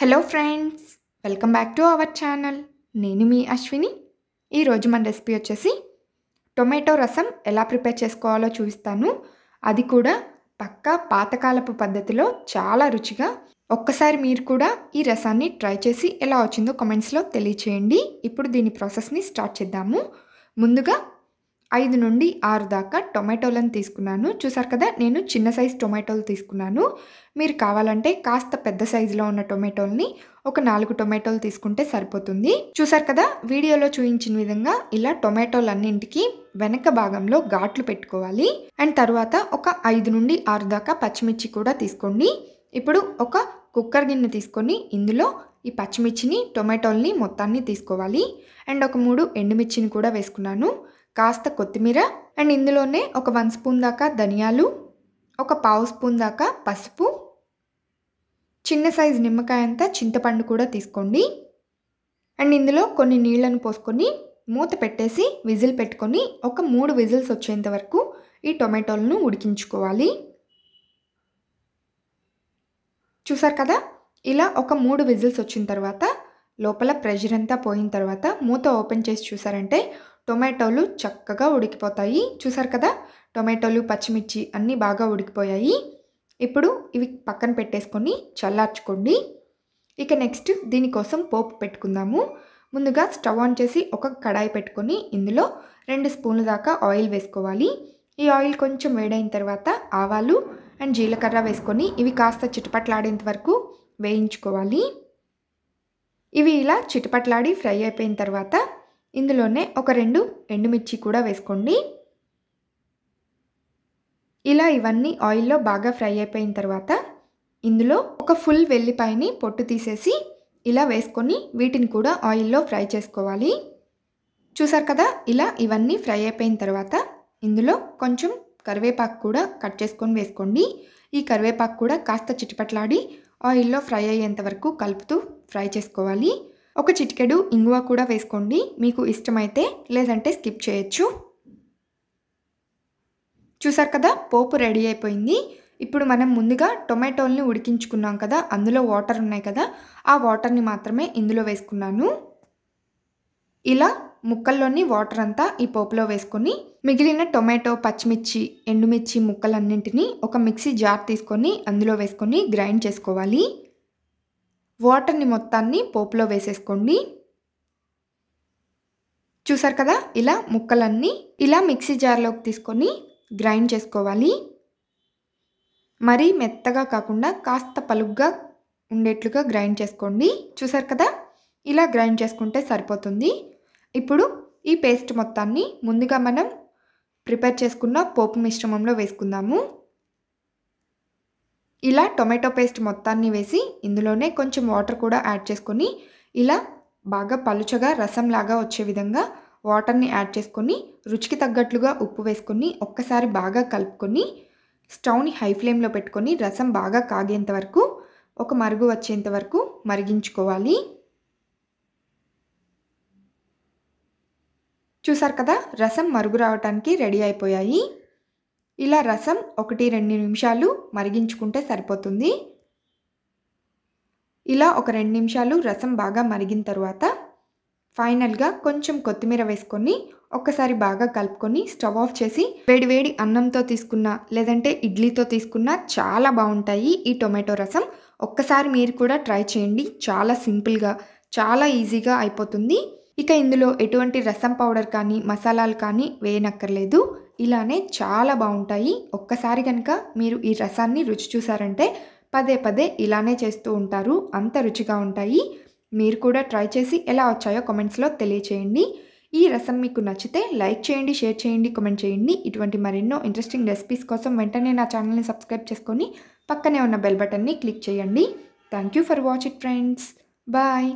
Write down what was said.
hello friends welcome back to our channel నేను మీ అశ్విని ఈరోజు మన రెసిపీ వచ్చేసి టొమాటో రసం ఎలా ప్రిపేర్ చేసుకోవాలో చూపిస్తాను అది కూడా పక్కా పాతకాలపు పద్ధతిలో చాలా రుచిగా ఒక్కసారి మీరు కూడా ఈ రసాన్ని ట్రై చేసి ఎలా వచ్చిందో కమెంట్స్లో తెలియచేయండి ఇప్పుడు దీని ప్రాసెస్ని స్టార్ట్ చేద్దాము ముందుగా ఐదు నుండి ఆరు దాకా టొమాటోలను తీసుకున్నాను చూసారు కదా నేను చిన్న సైజు టొమాటోలు తీసుకున్నాను మీరు కావాలంటే కాస్త పెద్ద సైజులో ఉన్న టొమాటోల్ని ఒక నాలుగు టొమాటోలు తీసుకుంటే సరిపోతుంది చూసారు కదా వీడియోలో చూపించిన విధంగా ఇలా టొమాటోలన్నింటికి వెనక భాగంలో ఘాట్లు పెట్టుకోవాలి అండ్ తర్వాత ఒక ఐదు నుండి ఆరు దాకా పచ్చిమిర్చి కూడా తీసుకోండి ఇప్పుడు ఒక కుక్కర్ గిన్నె తీసుకొని ఇందులో ఈ పచ్చిమిర్చిని టొమాటోల్ని మొత్తాన్ని తీసుకోవాలి అండ్ ఒక మూడు ఎండుమిర్చిని కూడా వేసుకున్నాను కాస్త కొత్తిమీర అండ్ ఇందులోనే ఒక వన్ స్పూన్ దాకా ధనియాలు ఒక పావు స్పూన్ దాకా పసుపు చిన్న సైజు నిమ్మకాయ అంతా చింతపండు కూడా తీసుకోండి అండ్ ఇందులో కొన్ని నీళ్లను పోసుకొని మూత పెట్టేసి విజిల్ పెట్టుకొని ఒక మూడు విజిల్స్ వచ్చేంత వరకు ఈ టొమాటోలను ఉడికించుకోవాలి చూసారు కదా ఇలా ఒక మూడు విజిల్స్ వచ్చిన తర్వాత లోపల ప్రెషర్ అంతా పోయిన తర్వాత మూత ఓపెన్ చేసి చూసారంటే టొమాటోలు చక్కగా ఉడికిపోతాయి చూసారు కదా టొమాటోలు పచ్చిమిర్చి అన్నీ బాగా ఉడికిపోయాయి ఇప్పుడు ఇవి పక్కన పెట్టేసుకొని చల్లార్చుకోండి ఇక నెక్స్ట్ దీనికోసం పోపు పెట్టుకుందాము ముందుగా స్టవ్ ఆన్ చేసి ఒక కడాయి పెట్టుకొని ఇందులో రెండు స్పూన్ల దాకా ఆయిల్ వేసుకోవాలి ఈ ఆయిల్ కొంచెం వేడైన తర్వాత ఆవాలు అండ్ జీలకర్ర వేసుకొని ఇవి కాస్త చిటపట్లాడేంత వరకు వేయించుకోవాలి ఇవి ఇలా చిటపట్లాడి ఫ్రై అయిపోయిన తర్వాత ఇందులోనే ఒక రెండు ఎండుమిర్చి కూడా వేసుకోండి ఇలా ఇవన్నీ ఆయిల్లో బాగా ఫ్రై అయిపోయిన తర్వాత ఇందులో ఒక ఫుల్ వెల్లిపాయని పొట్టు తీసేసి ఇలా వేసుకొని వీటిని కూడా ఆయిల్లో ఫ్రై చేసుకోవాలి చూసారు కదా ఇలా ఇవన్నీ ఫ్రై అయిపోయిన తర్వాత ఇందులో కొంచెం కరివేపాకు కూడా కట్ చేసుకొని వేసుకోండి ఈ కరివేపాకు కూడా కాస్త చిటిపట్లాడి ఆయిల్లో ఫ్రై అయ్యేంత వరకు కలుపుతూ ఫ్రై చేసుకోవాలి ఒక చిటికెడు ఇంగువ కూడా వేసుకోండి మీకు ఇష్టమైతే లేదంటే స్కిప్ చేయొచ్చు చూసారు కదా పోపు రెడీ అయిపోయింది ఇప్పుడు మనం ముందుగా టొమాటోల్ని ఉడికించుకున్నాం కదా అందులో వాటర్ ఉన్నాయి కదా ఆ వాటర్ని మాత్రమే ఇందులో వేసుకున్నాను ఇలా ముక్కల్లోని వాటర్ అంతా ఈ పోపులో వేసుకొని మిగిలిన టొమాటో పచ్చిమిర్చి ఎండుమిర్చి ముక్కలన్నింటినీ ఒక మిక్సీ జార్ తీసుకొని అందులో వేసుకొని గ్రైండ్ చేసుకోవాలి వాటర్ని మొత్తాన్ని పోపులో వేసేసుకోండి చూసారు కదా ఇలా ముక్కలన్నీ ఇలా మిక్సీ జార్లోకి తీసుకొని గ్రైండ్ చేసుకోవాలి మరీ మెత్తగా కాకుండా కాస్త పలుగ్గా ఉండేట్లుగా గ్రైండ్ చేసుకోండి చూసారు కదా ఇలా గ్రైండ్ చేసుకుంటే సరిపోతుంది ఇప్పుడు ఈ పేస్ట్ మొత్తాన్ని ముందుగా మనం ప్రిపేర్ చేసుకున్న పోపు మిశ్రమంలో వేసుకుందాము ఇలా టొమాటో పేస్ట్ మొత్తాన్ని వేసి ఇందులోనే కొంచెం వాటర్ కూడా యాడ్ చేసుకొని ఇలా బాగా పలుచగా రసంలాగా వచ్చే విధంగా వాటర్ని యాడ్ చేసుకొని రుచికి తగ్గట్లుగా ఉప్పు వేసుకొని ఒక్కసారి బాగా కలుపుకొని స్టవ్ని హై ఫ్లేమ్లో పెట్టుకొని రసం బాగా కాగేంత వరకు ఒక మరుగు వచ్చేంత వరకు మరిగించుకోవాలి చూసారు కదా రసం మరుగు రావటానికి రెడీ అయిపోయాయి ఇలా రసం ఒకటి రెండు నిమిషాలు మరిగించుకుంటే సరిపోతుంది ఇలా ఒక రెండు నిమిషాలు రసం బాగా మరిగిన తర్వాత ఫైనల్గా కొంచెం కొత్తిమీర వేసుకొని ఒక్కసారి బాగా కలుపుకొని స్టవ్ ఆఫ్ చేసి వేడివేడి అన్నంతో తీసుకున్న లేదంటే ఇడ్లీతో తీసుకున్న చాలా బాగుంటాయి ఈ టొమాటో రసం ఒక్కసారి మీరు కూడా ట్రై చేయండి చాలా సింపుల్గా చాలా ఈజీగా అయిపోతుంది ఇక ఇందులో ఎటువంటి రసం పౌడర్ కానీ మసాలాలు కానీ వేయనక్కర్లేదు ఇలానే చాలా బాగుంటాయి ఒక్కసారి కనుక మీరు ఈ రసాన్ని రుచి చూసారంటే పదే పదే ఇలానే చేస్తూ ఉంటారు అంత రుచిగా ఉంటాయి మీరు కూడా ట్రై చేసి ఎలా వచ్చాయో కమెంట్స్లో తెలియచేయండి ఈ రసం మీకు నచ్చితే లైక్ చేయండి షేర్ చేయండి కమెంట్ చేయండి ఇటువంటి మరెన్నో ఇంట్రెస్టింగ్ రెసిపీస్ కోసం వెంటనే నా ఛానల్ని సబ్స్క్రైబ్ చేసుకొని పక్కనే ఉన్న బెల్ బటన్ని క్లిక్ చేయండి thank you for watch it friends bye